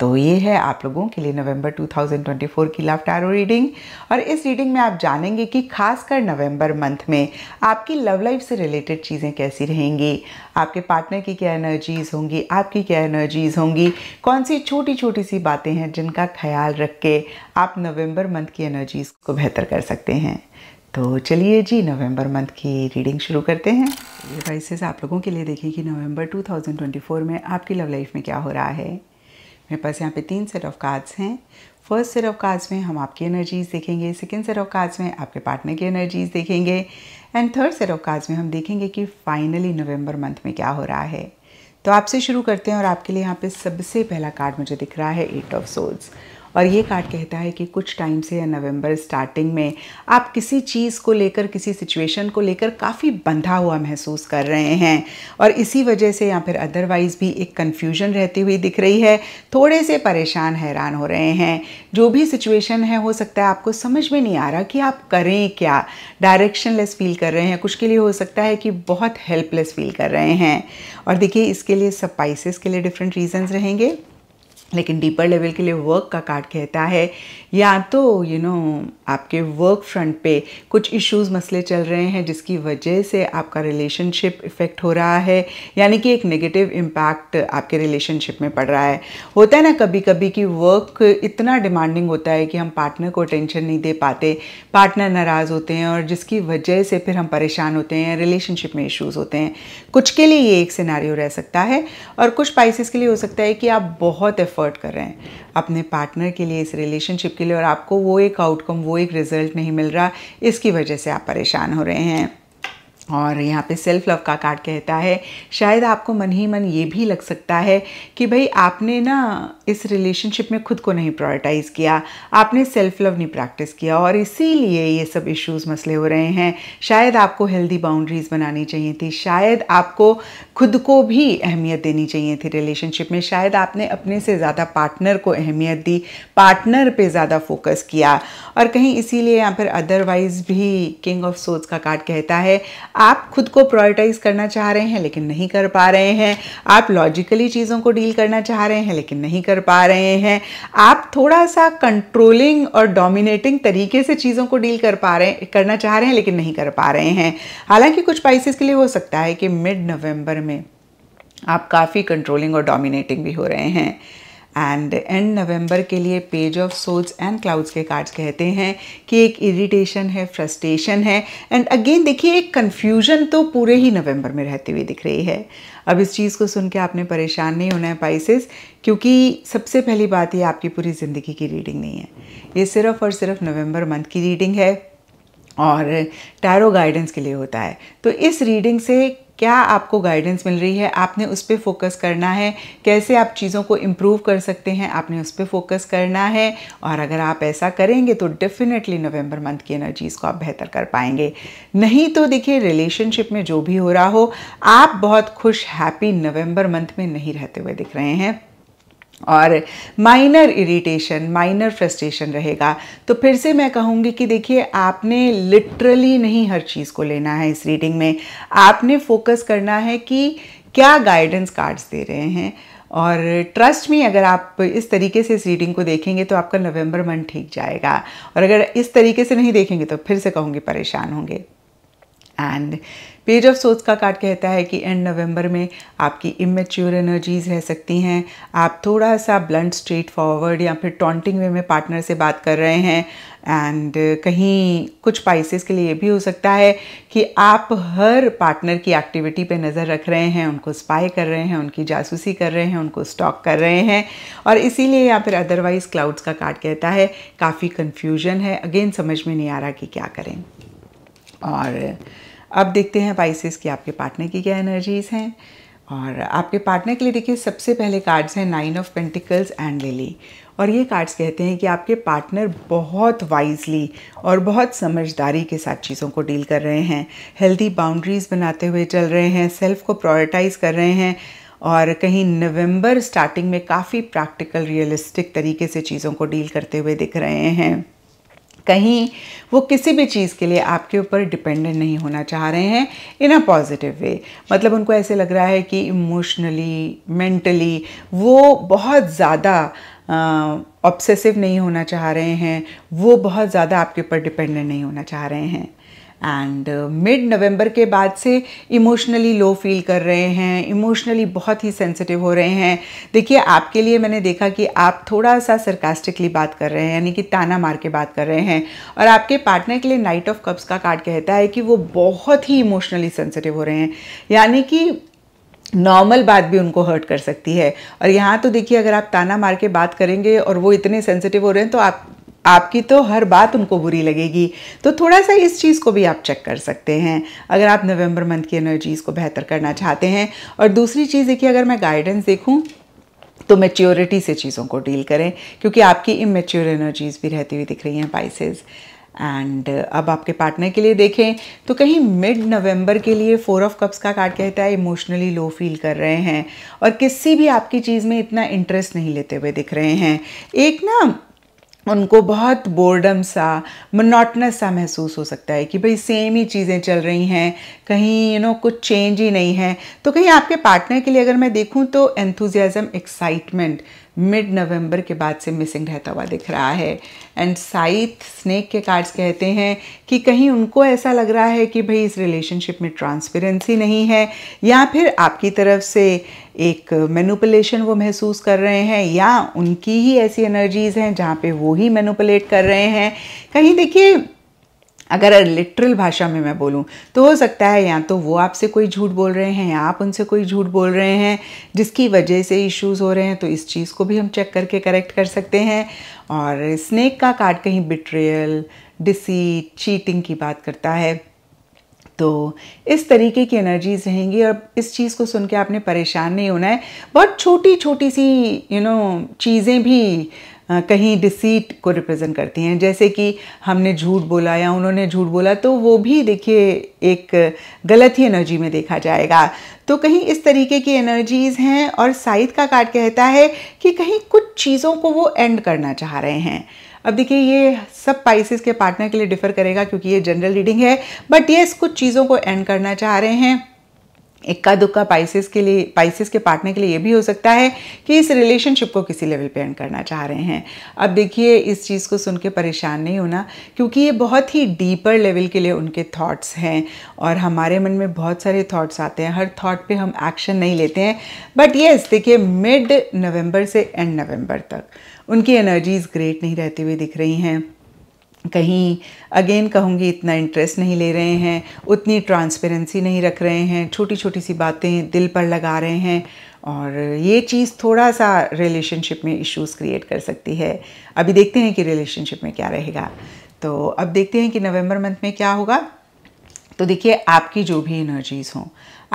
तो ये है आप लोगों के लिए नवंबर 2024 की लव टैरो रीडिंग और इस रीडिंग में आप जानेंगे कि खासकर नवंबर मंथ में आपकी लव लाइफ से रिलेटेड चीज़ें कैसी रहेंगी आपके पार्टनर की क्या एनर्जीज़ होंगी आपकी क्या एनर्जीज़ होंगी कौन सी छोटी छोटी सी बातें हैं जिनका ख्याल रख के आप नवम्बर मंथ की एनर्जीज़ को बेहतर कर सकते हैं तो चलिए जी नवंबर मंथ की रीडिंग शुरू करते हैं ये वाइसेस आप लोगों के लिए देखिए कि नवंबर 2024 में आपकी लव लाइफ में क्या हो रहा है मेरे पास यहाँ पे तीन सेट ऑफ कार्ड्स हैं फर्स्ट सेट ऑफ कार्ड्स में हम आपकी एनर्जीज देखेंगे सेकेंड सेट ऑफ कार्ड्स में आपके पार्टनर की एनर्जीज देखेंगे and third set of cards में हम देखेंगे कि फाइनली नवंबर मंथ में क्या हो रहा है तो आपसे शुरू करते हैं और आपके लिए यहाँ पे सबसे पहला कार्ड मुझे दिख रहा है एट ऑफ सोल्स और ये कार्ड कहता है कि कुछ टाइम से या नवंबर स्टार्टिंग में आप किसी चीज़ को लेकर किसी सिचुएशन को लेकर काफ़ी बंधा हुआ महसूस कर रहे हैं और इसी वजह से या फिर अदरवाइज़ भी एक कन्फ्यूजन रहती हुई दिख रही है थोड़े से परेशान हैरान हो रहे हैं जो भी सिचुएशन है हो सकता है आपको समझ में नहीं आ रहा कि आप करें क्या लेस फील कर रहे हैं कुछ के लिए हो सकता है कि बहुत हेल्पलेस फील कर रहे हैं और देखिए इसके लिए स्पाइसेस के लिए डिफरेंट रीजंस रहेंगे लेकिन डीपर लेवल के लिए वर्क का कार्ड कहता है या तो यू you नो know, आपके वर्क फ्रंट पे कुछ इश्यूज मसले चल रहे हैं जिसकी वजह से आपका रिलेशनशिप इफ़ेक्ट हो रहा है यानी कि एक नेगेटिव इम्पैक्ट आपके रिलेशनशिप में पड़ रहा है होता है ना कभी कभी कि वर्क इतना डिमांडिंग होता है कि हम पार्टनर को टेंशन नहीं दे पाते पार्टनर नाराज़ होते हैं और जिसकी वजह से फिर हम परेशान होते हैं रिलेशनशिप में इशूज़ होते हैं कुछ के लिए ये एक सिनारियो रह सकता है और कुछ पाइसिस के लिए हो सकता है कि आप बहुत एफर्ट एफर्ट कर रहे हैं अपने पार्टनर के लिए इस रिलेशनशिप के लिए और आपको वो एक आउटकम वो एक रिज़ल्ट नहीं मिल रहा इसकी वजह से आप परेशान हो रहे हैं और यहाँ पे सेल्फ लव का कार्ड कहता है शायद आपको मन ही मन ये भी लग सकता है कि भाई आपने ना इस रिलेशनशिप में खुद को नहीं प्रायोरिटाइज़ किया आपने सेल्फ लव नहीं प्रैक्टिस किया और इसीलिए ये सब इश्यूज मसले हो रहे हैं शायद आपको हेल्दी बाउंड्रीज़ बनानी चाहिए थी शायद आपको खुद को भी अहमियत देनी चाहिए थी रिलेशनशिप में शायद आपने अपने से ज़्यादा पार्टनर को अहमियत दी पार्टनर पर ज़्यादा फोकस किया और कहीं इसीलिए यहाँ पर अदरवाइज़ भी किंग ऑफ सोच का कार्ड कहता है आप खुद को प्रायोरिटाइज करना चाह रहे हैं लेकिन नहीं कर पा रहे हैं आप लॉजिकली चीज़ों को डील करना चाह रहे हैं लेकिन नहीं कर पा रहे हैं आप थोड़ा सा कंट्रोलिंग और डोमिनेटिंग तरीके से चीज़ों को डील कर पा रहे करना चाह रहे हैं लेकिन नहीं कर पा रहे हैं हालांकि कुछ पाइसिस के लिए हो सकता है कि मिड नवंबर में आप काफ़ी कंट्रोलिंग और डोमिनेटिंग भी हो रहे हैं एंड एंड नवंबर के लिए page of swords and clouds के कार्ड्स कहते हैं कि एक इरिटेशन है फ्रस्ट्रेशन है एंड अगेन देखिए एक कन्फ्यूजन तो पूरे ही नवंबर में रहती हुई दिख रही है अब इस चीज़ को सुन के आपने परेशान नहीं होना है पाइसिस क्योंकि सबसे पहली बात ये आपकी पूरी ज़िंदगी की रीडिंग नहीं है ये सिर्फ और सिर्फ नवंबर मंथ की रीडिंग है और टैरो गाइडेंस के लिए होता है तो इस रीडिंग से क्या आपको गाइडेंस मिल रही है आपने उस पर फोकस करना है कैसे आप चीज़ों को इम्प्रूव कर सकते हैं आपने उस पर फोकस करना है और अगर आप ऐसा करेंगे तो डेफिनेटली नवंबर मंथ की एनर्जीज़ को आप बेहतर कर पाएंगे नहीं तो देखिए रिलेशनशिप में जो भी हो रहा हो आप बहुत खुश हैप्पी नवंबर मंथ में नहीं रहते हुए दिख रहे हैं और माइनर इरिटेशन माइनर फ्रस्ट्रेशन रहेगा तो फिर से मैं कहूँगी कि देखिए आपने लिटरली नहीं हर चीज़ को लेना है इस रीडिंग में आपने फोकस करना है कि क्या गाइडेंस कार्ड्स दे रहे हैं और ट्रस्ट में अगर आप इस तरीके से इस रीडिंग को देखेंगे तो आपका नवंबर मन ठीक जाएगा और अगर इस तरीके से नहीं देखेंगे तो फिर से कहूँगी परेशान होंगे एंड पेज ऑफ सोच का कार्ड कहता है कि एंड नवंबर में आपकी इमेच्योर एनर्जीज रह सकती हैं आप थोड़ा सा ब्लंट स्ट्रेट फॉरवर्ड या फिर टॉन्टिंग वे में पार्टनर से बात कर रहे हैं एंड कहीं कुछ पाइसेस के लिए ये भी हो सकता है कि आप हर पार्टनर की एक्टिविटी पे नज़र रख रहे हैं उनको स्पाई कर रहे हैं उनकी जासूसी कर रहे हैं उनको स्टॉक कर रहे हैं और इसीलिए या फिर अदरवाइज़ क्लाउड्स का कार्ड कहता है काफ़ी कन्फ्यूजन है अगेन समझ में नहीं आ रहा कि क्या करें और अब देखते हैं पाइसिस कि आपके पार्टनर की क्या एनर्जीज़ हैं और आपके पार्टनर के लिए देखिए सबसे पहले कार्ड्स हैं nine of pentacles and lily और ये कार्ड्स कहते हैं कि आपके पार्टनर बहुत वाइजली और बहुत समझदारी के साथ चीज़ों को डील कर रहे हैं हेल्दी बाउंड्रीज़ बनाते हुए चल रहे हैं सेल्फ को प्रायोरिटाइज़ कर रहे हैं और कहीं नवंबर स्टार्टिंग में काफ़ी प्रैक्टिकल रियलिस्टिक तरीके से चीज़ों को डील करते हुए दिख रहे हैं कहीं वो किसी भी चीज़ के लिए आपके ऊपर डिपेंडेंट नहीं होना चाह रहे हैं इन अ पॉजिटिव वे मतलब उनको ऐसे लग रहा है कि इमोशनली मेंटली वो बहुत ज़्यादा ऑब्सेसिव नहीं होना चाह रहे हैं वो बहुत ज़्यादा आपके ऊपर डिपेंडेंट नहीं होना चाह रहे हैं एंड मिड नवंबर के बाद से इमोशनली लो फील कर रहे हैं इमोशनली बहुत ही सेंसिटिव हो रहे हैं देखिए आपके लिए मैंने देखा कि आप थोड़ा सा सरकास्टिकली बात कर रहे हैं यानी कि ताना मार के बात कर रहे हैं और आपके पार्टनर के लिए नाइट ऑफ कप्स का कार्ड कहता है कि वो बहुत ही इमोशनली सेंसिटिव हो रहे हैं यानी कि नॉर्मल बात भी उनको हर्ट कर सकती है और यहाँ तो देखिए अगर आप ताना मार के बात करेंगे और वो इतने सेंसिटिव हो रहे हैं तो आप आपकी तो हर बात उनको बुरी लगेगी तो थोड़ा सा इस चीज़ को भी आप चेक कर सकते हैं अगर आप नवंबर मंथ की एनर्जीज़ को बेहतर करना चाहते हैं और दूसरी चीज़ देखिए अगर मैं गाइडेंस देखूँ तो मेच्योरिटी से चीज़ों को डील करें क्योंकि आपकी इमेच्योर एनर्जीज़ भी रहती हुई दिख रही हैं पाइसेज़ एंड uh, अब आपके पार्टनर के लिए देखें तो कहीं मिड नवंबर के लिए फोर ऑफ कप्स का कार्ड कहता है इमोशनली लो फील कर रहे हैं और किसी भी आपकी चीज़ में इतना इंटरेस्ट नहीं लेते हुए दिख रहे हैं एक ना उनको बहुत बोर्डम सा मनोटनस सा महसूस हो सकता है कि भाई सेम ही चीज़ें चल रही हैं कहीं यू नो कुछ चेंज ही नहीं है तो कहीं आपके पार्टनर के लिए अगर मैं देखूँ तो एंथुजियाज़म एक्साइटमेंट मिड नवंबर के बाद से मिसिंग रहता हुआ दिख रहा है एंड साइथ स्नेक के कार्ड्स कहते हैं कि कहीं उनको ऐसा लग रहा है कि भाई इस रिलेशनशिप में ट्रांसपेरेंसी नहीं है या फिर आपकी तरफ से एक मैनुपलेशन वो महसूस कर रहे हैं या उनकी ही ऐसी एनर्जीज़ हैं जहाँ पे वो ही मैनुपलेट कर रहे हैं कहीं देखिए अगर लिटरल भाषा में मैं बोलूँ तो हो सकता है या तो वो आपसे कोई झूठ बोल रहे हैं या आप उनसे कोई झूठ बोल रहे हैं जिसकी वजह से इश्यूज हो रहे हैं तो इस चीज़ को भी हम चेक करके करेक्ट कर सकते हैं और स्नेक का कार्ड कहीं बिट्रेयल डिसीट चीटिंग की बात करता है तो इस तरीके की एनर्जीज रहेंगी और इस चीज़ को सुन के आपने परेशान नहीं होना है बहुत छोटी छोटी सी यू you नो know, चीज़ें भी कहीं डिसीट को रिप्रेजेंट करती हैं जैसे कि हमने झूठ बोला या उन्होंने झूठ बोला तो वो भी देखिए एक गलत ही एनर्जी में देखा जाएगा तो कहीं इस तरीके की एनर्जीज़ हैं और साइद का कार्ड कहता है कि कहीं कुछ चीज़ों को वो एंड करना चाह रहे हैं अब देखिए ये सब पाइसिस के पार्टनर के लिए डिफ़र करेगा क्योंकि ये जनरल रीडिंग है बट ये कुछ चीज़ों को एंड करना चाह रहे हैं इक्का दुक्का पाइसिस के लिए पाइसिस के पार्टनर के लिए ये भी हो सकता है कि इस रिलेशनशिप को किसी लेवल पे एंड करना चाह रहे हैं अब देखिए इस चीज़ को सुन के परेशान नहीं होना क्योंकि ये बहुत ही डीपर लेवल के लिए उनके थॉट्स हैं और हमारे मन में बहुत सारे थॉट्स आते हैं हर थॉट पे हम एक्शन नहीं लेते हैं बट येस देखिए मिड नवम्बर से एंड नवम्बर तक उनकी एनर्जीज़ ग्रेट नहीं रहती हुई दिख रही हैं कहीं अगेन कहूँगी इतना इंटरेस्ट नहीं ले रहे हैं उतनी ट्रांसपेरेंसी नहीं रख रहे हैं छोटी छोटी सी बातें दिल पर लगा रहे हैं और ये चीज़ थोड़ा सा रिलेशनशिप में इश्यूज क्रिएट कर सकती है अभी देखते हैं कि रिलेशनशिप में क्या रहेगा तो अब देखते हैं कि नवंबर मंथ में क्या होगा तो देखिए आपकी जो भी एनर्जीज़ हों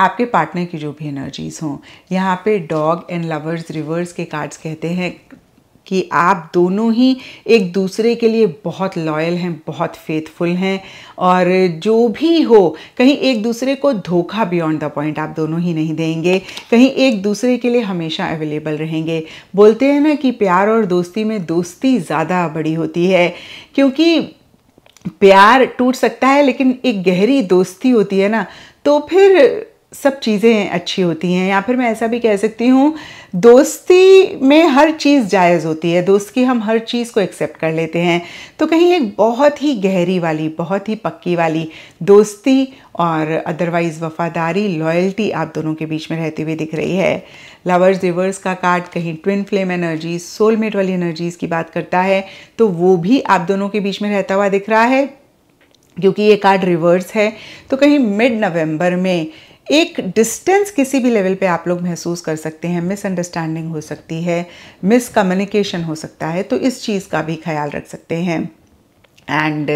आपके पार्टनर की जो भी एनर्जीज़ हों यहाँ पे डॉग एंड लवर्स रिवर्स के कार्ड्स कहते हैं कि आप दोनों ही एक दूसरे के लिए बहुत लॉयल हैं बहुत फेथफुल हैं और जो भी हो कहीं एक दूसरे को धोखा बियॉन्ड द पॉइंट आप दोनों ही नहीं देंगे कहीं एक दूसरे के लिए हमेशा अवेलेबल रहेंगे बोलते हैं ना कि प्यार और दोस्ती में दोस्ती ज़्यादा बड़ी होती है क्योंकि प्यार टूट सकता है लेकिन एक गहरी दोस्ती होती है ना तो फिर सब चीज़ें अच्छी होती हैं या फिर मैं ऐसा भी कह सकती हूँ दोस्ती में हर चीज़ जायज़ होती है दोस्त की हम हर चीज़ को एक्सेप्ट कर लेते हैं तो कहीं एक बहुत ही गहरी वाली बहुत ही पक्की वाली दोस्ती और अदरवाइज़ वफादारी लॉयल्टी आप दोनों के बीच में रहती हुई दिख रही है लवर्स रिवर्स का कार्ड कहीं ट्विन फ्लेम एनर्जीज सोलमेट वाली एनर्जीज़ की बात करता है तो वो भी आप दोनों के बीच में रहता हुआ दिख रहा है क्योंकि ये कार्ड रिवर्स है तो कहीं मिड नवंबर में एक डिस्टेंस किसी भी लेवल पे आप लोग महसूस कर सकते हैं मिसअंडरस्टैंडिंग हो सकती है मिसकम्युनिकेशन हो सकता है तो इस चीज़ का भी ख्याल रख सकते हैं एंड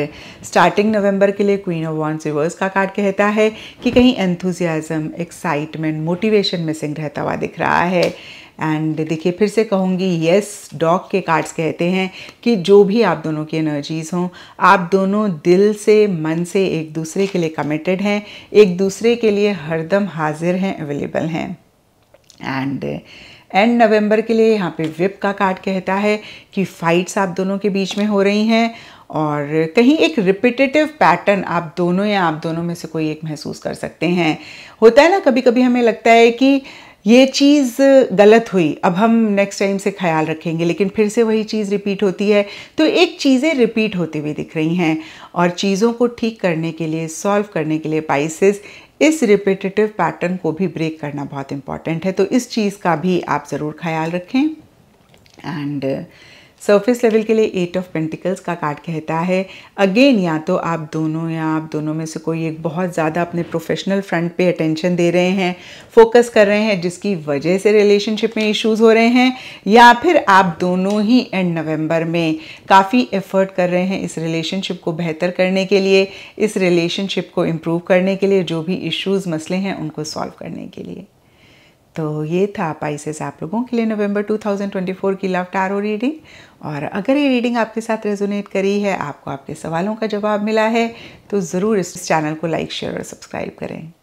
स्टार्टिंग नवंबर के लिए क्वीन ऑफ वॉन्स रिवर्स का कार्ड कहता है कि कहीं एंथुजियाज़म एक्साइटमेंट मोटिवेशन मिसिंग रहता हुआ दिख रहा है एंड देखिए फिर से कहूँगी येस डॉग के कार्ड्स कहते हैं कि जो भी आप दोनों की एनर्जीज़ हों आप दोनों दिल से मन से एक दूसरे के लिए कमिटेड हैं एक दूसरे के लिए हरदम हाजिर हैं अवेलेबल हैं एंड एंड नवंबर के लिए यहाँ पे विप का कार्ड कहता है कि फाइट्स आप दोनों के बीच में हो रही हैं और कहीं एक रिपीटेटिव पैटर्न आप दोनों या आप दोनों में से कोई एक महसूस कर सकते हैं होता है ना कभी कभी हमें लगता है कि ये चीज़ गलत हुई अब हम नेक्स्ट टाइम से ख्याल रखेंगे लेकिन फिर से वही चीज़ रिपीट होती है तो एक चीज़ें रिपीट होती हुई दिख रही हैं और चीज़ों को ठीक करने के लिए सॉल्व करने के लिए पाइसिस इस रिपीटेटिव पैटर्न को भी ब्रेक करना बहुत इम्पॉर्टेंट है तो इस चीज़ का भी आप ज़रूर ख्याल रखें एंड uh, सरफेस लेवल के लिए एट ऑफ पेंटिकल्स का कार्ड कहता है अगेन या तो आप दोनों या आप दोनों में से कोई एक बहुत ज़्यादा अपने प्रोफेशनल फ्रंट पे अटेंशन दे रहे हैं फोकस कर रहे हैं जिसकी वजह से रिलेशनशिप में इश्यूज हो रहे हैं या फिर आप दोनों ही एंड नवंबर में काफ़ी एफर्ट कर रहे हैं इस रिलेशनशिप को बेहतर करने के लिए इस रिलेशनशिप को इम्प्रूव करने के लिए जो भी इश्यूज़ मसले हैं उनको सॉल्व करने के लिए तो ये था पाइसेस आप लोगों के लिए नवंबर 2024 की लव टारो रीडिंग और अगर ये रीडिंग आपके साथ रेजोनेट करी है आपको आपके सवालों का जवाब मिला है तो ज़रूर इस चैनल को लाइक शेयर और सब्सक्राइब करें